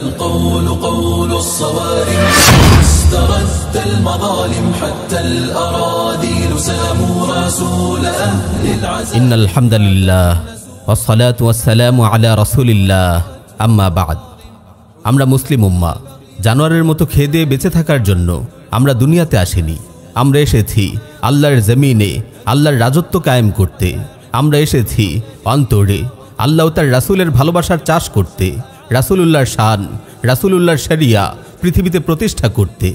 القول قول الصوارم استغذت المظالم حتى الأراذيل ساموا رسول أهل العزاء إن الحمد لله والصلاة والسلام على رسول الله أما بعد আমরা মুসলিম উম্মা জানোয়ারের মতো খেয়ে দিয়ে বেঁচে থাকার জন্য আমরা দুনিয়াতে আসিনি আমরা এসেছি আল্লাহর জমিনে আল্লাহর রাজত্ব কায়েম করতে আমরা এসেছি অন্তরে আল্লাহ তার রাসুলের ভালোবাসার চাষ করতে রাসুলুল্লাহর শান রাসুলুল্লাহর শরিয়া পৃথিবীতে প্রতিষ্ঠা করতে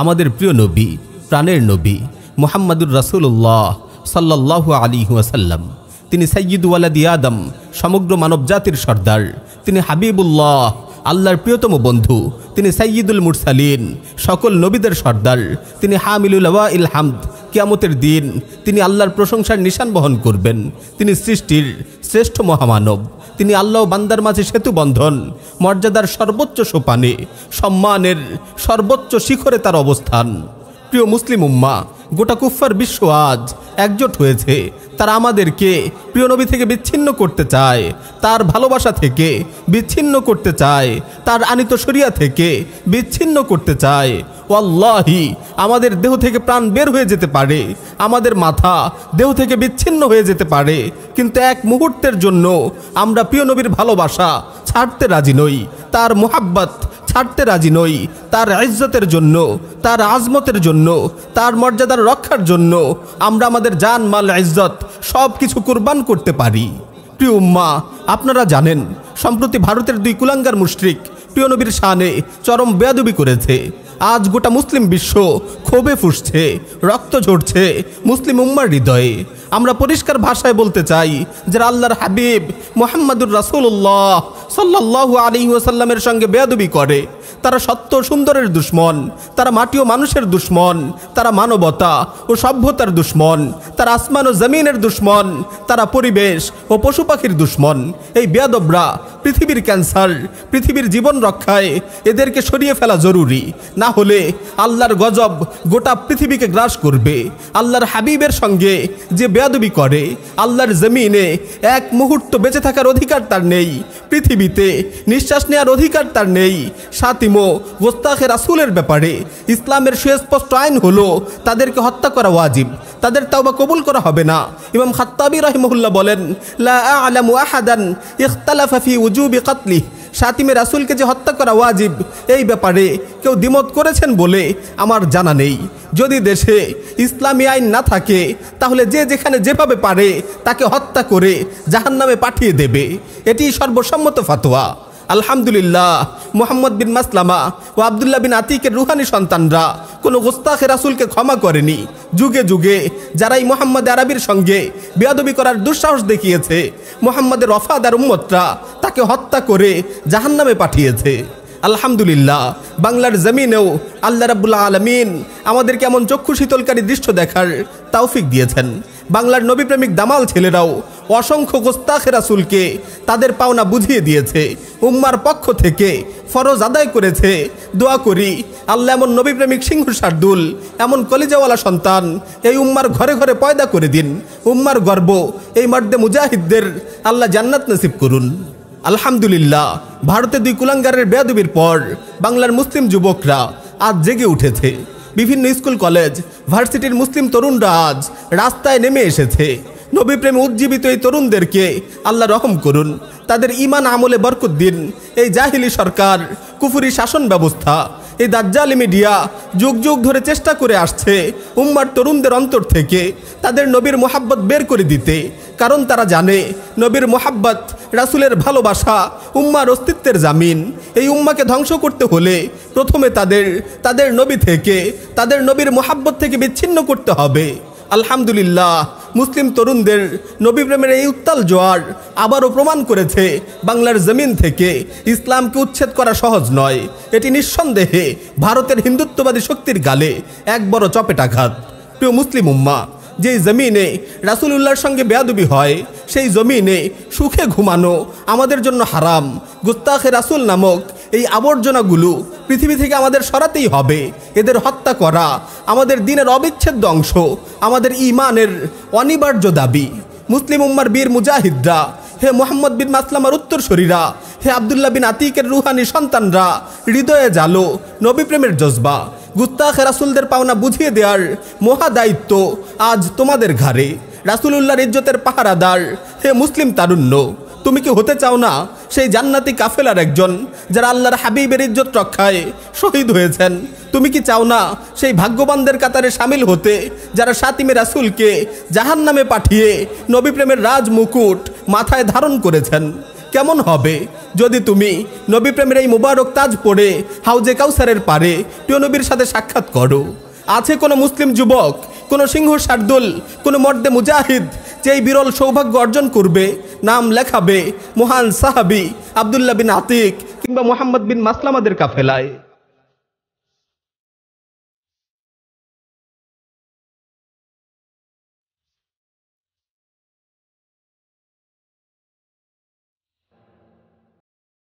আমাদের প্রিয় নবী প্রাণের নবী মোহাম্মদুর রাসুল্লাহ সাল্লাহ আলী ওয়াসাল্লাম তিনি সৈয়দওয়ালাদি আদম সমগ্র মানব জাতির সর্দার তিনি হাবিবুল্লাহ আল্লাহর প্রিয়তম বন্ধু তিনি সৈয়দুল মুরসালিন সকল নবীদের সর্দার তিনি হামিলুল ইল হামদ কিয়ামতের দিন তিনি আল্লাহর প্রশংসার নিশান বহন করবেন তিনি সৃষ্টির শ্রেষ্ঠ মহামানব তিনি আল্লাহ বান্দার মাঝে সেতু বন্ধন মর্যাদার সর্বোচ্চ সোপানে সম্মানের সর্বোচ্চ শিখরে তার অবস্থান প্রিয় মুসলিম উম্মা গোটা কুফার বিশ্ব আজ একজোট হয়েছে তারা আমাদেরকে প্রিয় নবী থেকে বিচ্ছিন্ন করতে চায় তার ভালোবাসা থেকে বিচ্ছিন্ন করতে চায় তার আনিত সরিয়া থেকে বিচ্ছিন্ন করতে চায় ওয়াল্লাহি আমাদের দেহ থেকে প্রাণ বের হয়ে যেতে পারে আমাদের মাথা দেহ থেকে বিচ্ছিন্ন হয়ে যেতে পারে কিন্তু এক মুহূর্তের জন্য আমরা প্রিয় নবীর ভালোবাসা ছাড়তে রাজি নই তার মোহাব্বত ছাড়তে রাজি নই তার ইজ্জতের জন্য তার আজমতের জন্য তার মর্যাদার রক্ষার জন্য আমরা আমাদের জান মাল ইজ্জত সব কিছু কুরবান করতে পারি প্রিয় উম্মা আপনারা জানেন সম্প্রতি ভারতের দুই কুলাঙ্গার মুশরিক প্রিয় নবীর শানে চরম বেয়াদবি করেছে আজ গোটা মুসলিম বিশ্ব ক্ষোভে ফুসছে রক্ত ঝরছে মুসলিম উম্মার হৃদয়ে আমরা পরিষ্কার ভাষায় বলতে চাই যে আল্লাহর হাবিব মোহাম্মদুর রাসুল্লাহ সাল্লাহু আলী ওসাল্লামের সঙ্গে বেয়াদবি করে তারা সত্য সুন্দরের দুশ্মন তারা মাটি ও মানুষের দুশ্মন তারা মানবতা ও সভ্যতার দুশ্মন তারা আসমান ও জমিনের দুশ্মন তারা পরিবেশ ও পশু পাখির দুশ্মন এই বেয়াদবরা পৃথিবীর ক্যান্সার পৃথিবীর জীবন রক্ষায় এদেরকে সরিয়ে ফেলা জরুরি না হলে আল্লাহর গজব গোটা পৃথিবীকে গ্রাস করবে আল্লাহর হাবিবের সঙ্গে যে বেয়াদবি করে আল্লাহর জমিনে এক মুহূর্ত বেঁচে থাকার অধিকার তার নেই পৃথিবীতে নিঃশ্বাস নেওয়ার অধিকার তার নেই সাতিমো গোস্তাখের আসুলের ব্যাপারে ইসলামের সুস্পষ্ট আইন হলো তাদেরকে হত্যা করা ওয়াজিব তাদের তাওবা কবুল করা হবে না ইমাম খাত্তাবি রহিমহুল্লাহ বলেন লা আলামু আহাদান ইখতালাফাফি উজুবি কাতলি সাতিমে রাসুলকে যে হত্যা করা ওয়াজিব এই ব্যাপারে কেউ দ্বিমত করেছেন বলে আমার জানা নেই যদি দেশে ইসলামী আইন না থাকে তাহলে যে যেখানে যেভাবে পারে তাকে হত্যা করে জাহান নামে পাঠিয়ে দেবে এটি সর্বসম্মত ফাতোয়া আলহামদুলিল্লাহ মোহাম্মদ বিন মাসলামা ও আবদুল্লাহ বিন আতিকের রুহানি সন্তানরা কোনো গোস্তাখে রাসুলকে ক্ষমা করেনি যুগে যুগে যারা এই মোহাম্মদ আরবির সঙ্গে বেয়াদবি করার দুঃসাহস দেখিয়েছে মোহাম্মদের রফাদার উম্মতরা তাকে হত্যা করে জাহান্নামে পাঠিয়েছে আলহামদুলিল্লাহ বাংলার জমিনেও আল্লাহ রাবুল্লাহ আলমিন আমাদের কেমন চক্ষু শীতলকারী দৃশ্য দেখার তাওফিক দিয়েছেন বাংলার নবীপ্রেমিক দামাল ছেলেরাও অসংখ্য গোস্তাখে রাসুলকে তাদের পাওনা বুঝিয়ে দিয়েছে উম্মার পক্ষ থেকে ফরজ আদায় করেছে দোয়া করি আল্লাহ এমন নবীপ্রেমিক সিংহ শার্দুল এমন কলিজাওয়ালা সন্তান এই উম্মার ঘরে ঘরে পয়দা করে দিন উম্মার গর্ব এই মর্দে মুজাহিদদের আল্লাহ জান্নাত নসিব করুন আলহামদুলিল্লাহ ভারতে দুই কুলাঙ্গারের বেয়াদুবির পর বাংলার মুসলিম যুবকরা আজ জেগে উঠেছে বিভিন্ন স্কুল কলেজ ভার্সিটির মুসলিম তরুণরা আজ রাস্তায় নেমে এসেছে প্রেমে উজ্জীবিত এই তরুণদেরকে আল্লাহ রহম করুন তাদের ইমান আমলে বরকত দিন এই জাহিলি সরকার কুফুরি শাসন ব্যবস্থা এই দাজ্জালি মিডিয়া যুগ যুগ ধরে চেষ্টা করে আসছে উম্মার তরুণদের অন্তর থেকে তাদের নবীর মোহাব্বত বের করে দিতে কারণ তারা জানে নবীর মোহাব্বত রাসুলের ভালোবাসা উম্মার অস্তিত্বের জামিন এই উম্মাকে ধ্বংস করতে হলে প্রথমে তাদের তাদের নবী থেকে তাদের নবীর মোহাব্বত থেকে বিচ্ছিন্ন করতে হবে আলহামদুলিল্লাহ মুসলিম তরুণদের নবীপ্রেমের এই উত্তাল জোয়ার আবারও প্রমাণ করেছে বাংলার জমিন থেকে ইসলামকে উচ্ছেদ করা সহজ নয় এটি নিঃসন্দেহে ভারতের হিন্দুত্ববাদী শক্তির গালে এক বড় চপেটাঘাত প্রিয় মুসলিম উম্মা যেই জমিনে উল্লাহর সঙ্গে বেয়াদুবি হয় সেই জমিনে সুখে ঘুমানো আমাদের জন্য হারাম গুস্তাখে রাসুল নামক এই আবর্জনাগুলো পৃথিবী থেকে আমাদের সরাতেই হবে এদের হত্যা করা আমাদের দিনের অবিচ্ছেদ্য অংশ আমাদের ইমানের অনিবার্য দাবি মুসলিম উম্মার বীর মুজাহিদরা হে মোহাম্মদ বিন মাসলামার উত্তর শরীরা হে আবদুল্লাহ বিন আতিকের রুহানি সন্তানরা হৃদয়ে জালো নবী প্রেমের জজবা গুস্তাখ রাসুলদের পাওনা বুঝিয়ে দেওয়ার মহাদায়িত্ব আজ তোমাদের ঘাড়ে রাসুল উল্লাহর ইজ্জতের পাহারাদার হে মুসলিম তারুণ্য তুমি কি হতে চাও না সেই জান্নাতি কাফেলার একজন যারা আল্লাহর হাবিবের ইজ্জত রক্ষায় শহীদ হয়েছেন তুমি কি চাও না সেই ভাগ্যবানদের কাতারে সামিল হতে যারা সাতিমের রাসুলকে জাহান নামে পাঠিয়ে নবী প্রেমের রাজ মুকুট মাথায় ধারণ করেছেন কেমন হবে যদি তুমি নবী প্রেমের এই মুবারক তাজ পড়ে হাউজে কাউসারের পারে প্রিয় নবীর সাথে সাক্ষাৎ করো আছে কোনো মুসলিম যুবক কোনো সিংহ শার্দুল কোনো মর্দে মুজাহিদ যে বিরল সৌভাগ্য অর্জন করবে নাম লেখাবে মহান সাহাবি আবদুল্লাহ বিন আতিক কিংবা মোহাম্মদ বিন মাসলামাদের কাফেলায়